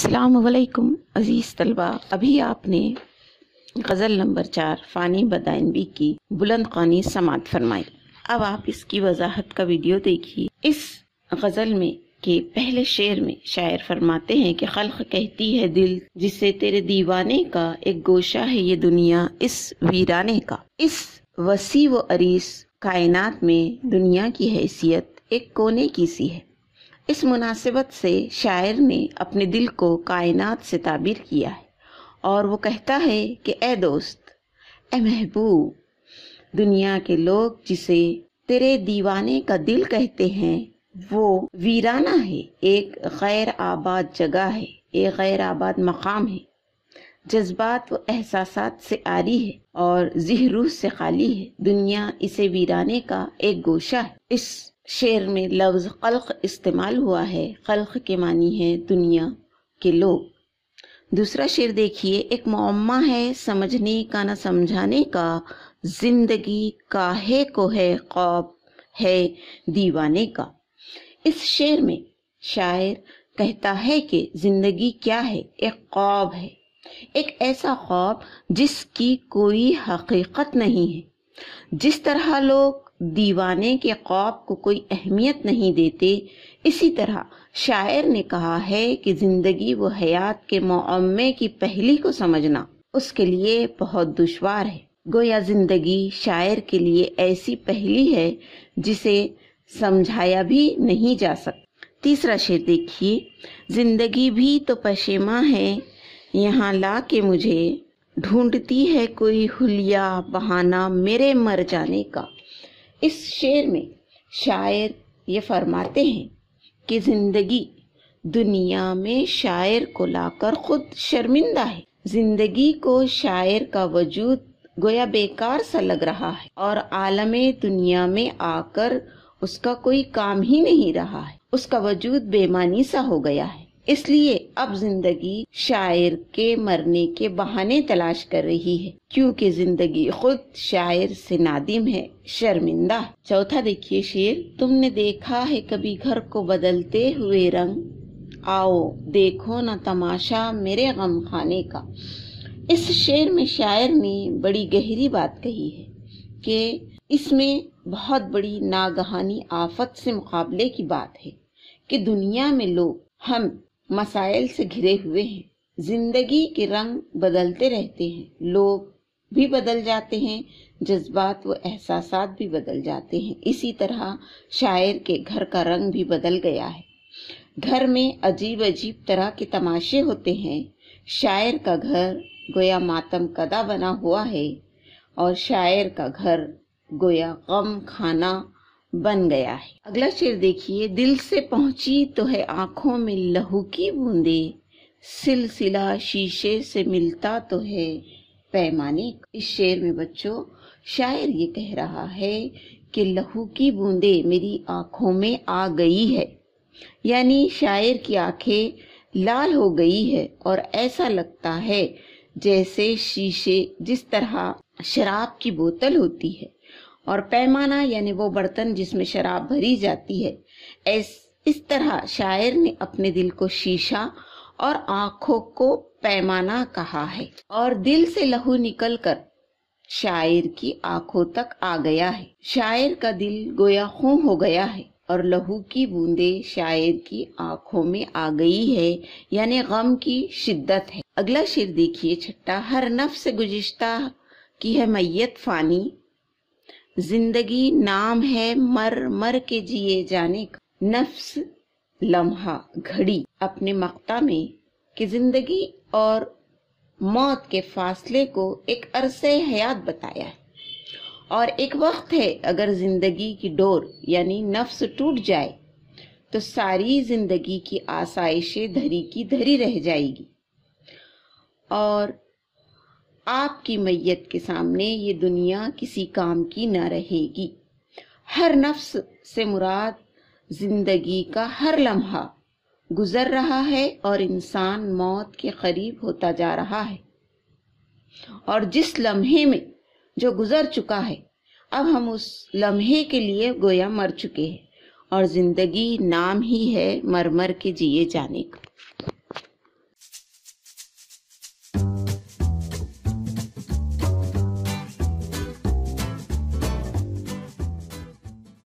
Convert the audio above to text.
असलकुम अज़ीज़ तलबा अभी आपने गज़ल नंबर चार फ़ानी बदायनबी की बुलंद खानी समात फरमाई अब आप इसकी वजाहत का वीडियो देखिए इस गज़ल में के पहले शेर में शायर फरमाते हैं कि खल्क कहती है दिल जिसे तेरे दीवाने का एक गोशा है ये दुनिया इस वीराने का इस वसी व अरीस कायनात में दुनिया की हैसियत एक कोने की सी है इस मुनासिबत से शायर ने अपने दिल को कायनात से ताबीर किया है और वो कहता है कि ए दोस्त ए महबूब दुनिया के लोग जिसे तेरे दीवाने का दिल कहते हैं वो वीराना है एक गैर आबाद जगह है एक गैर आबाद मकाम है जज्बात व एहसास से आरी है और जहरूस से खाली है दुनिया इसे वीराने का एक गोशा है इस शेर में लफ्ज़ खल्क इस्तेमाल हुआ है खल्क के मानी है दुनिया के लोग दूसरा शेर देखिए एक मम्मा है समझने का ना समझाने का जिंदगी काहे को है ख्वाब है दीवाने का इस शेर में शायर कहता है कि जिंदगी क्या है एक ख्वाब है एक ऐसा ख्वाब जिसकी कोई हकीकत नहीं है जिस तरह लोग दीवाने के ख्वाब को कोई अहमियत नहीं देते इसी तरह शायर ने कहा है कि जिंदगी वो हयात के मौमे की पहली को समझना उसके लिए बहुत दुशवार है गोया जिंदगी शायर के लिए ऐसी पहली है जिसे समझाया भी नहीं जा सकता तीसरा शेर देखिए जिंदगी भी तो पशेमा है यहाँ ला के मुझे ढूंढती है कोई हुलिया बहाना मेरे मर जाने का इस शेर में शायर ये फरमाते हैं कि जिंदगी दुनिया में शायर को लाकर खुद शर्मिंदा है जिंदगी को शायर का वजूद गोया बेकार सा लग रहा है और आलम दुनिया में आकर उसका कोई काम ही नहीं रहा है उसका वजूद बेमानी सा हो गया है इसलिए अब जिंदगी शायर के मरने के बहाने तलाश कर रही है क्योंकि जिंदगी खुद शायर से नादिम है शर्मिंदा चौथा देखिए शेर तुमने देखा है कभी घर को बदलते हुए रंग आओ देखो ना तमाशा मेरे गम खाने का इस शेर में शायर ने बड़ी गहरी बात कही है कि इसमें बहुत बड़ी नागहानी आफत से मुकाबले की बात है कि दुनिया में लोग हम मसाइल से घिरे हुए हैं जिंदगी के रंग बदलते रहते हैं लोग भी बदल जाते हैं जज्बात व एहसास भी बदल जाते हैं इसी तरह शायर के घर का रंग भी बदल गया है घर में अजीब अजीब तरह के तमाशे होते हैं शायर का घर गोया मातम कदा बना हुआ है और शायर का घर गोया गम खाना बन गया है अगला शेर देखिए दिल से पहुंची तो है आंखों में लहू की बूंदे सिलसिला शीशे से मिलता तो है पैमाने इस शेर में बच्चों शायर ये कह रहा है कि लहू की बूंदे मेरी आंखों में आ गई है यानी शायर की आंखें लाल हो गई है और ऐसा लगता है जैसे शीशे जिस तरह शराब की बोतल होती है और पैमाना यानी वो बर्तन जिसमें शराब भरी जाती है इस, इस तरह शायर ने अपने दिल को शीशा और आंखों को पैमाना कहा है और दिल से लहू निकलकर शायर की आंखों तक आ गया है शायर का दिल गोया खू हो गया है और लहू की बूंदे शायर की आंखों में आ गई है यानी गम की शिद्दत है अगला शेर देखिए छट्टा हर नफ से गुजिश्ता की है मैयत फानी जिंदगी नाम है मर मर के जिए जाने का नफ्स लम्हा घड़ी अपने मक्ता में कि जिंदगी और मौत के फासले को एक अरसे हयात बताया है और एक वक्त है अगर जिंदगी की डोर यानी नफ्स टूट जाए तो सारी जिंदगी की आसाइशें धरी की धरी रह जाएगी और आपकी मैयत के सामने ये दुनिया किसी काम की न रहेगी हर नफ्स से मुराद जिंदगी का हर लम्हा गुजर रहा है और इंसान मौत के करीब होता जा रहा है और जिस लम्हे में जो गुजर चुका है अब हम उस लम्हे के लिए गोया मर चुके हैं और जिंदगी नाम ही है मरमर के जिए जाने का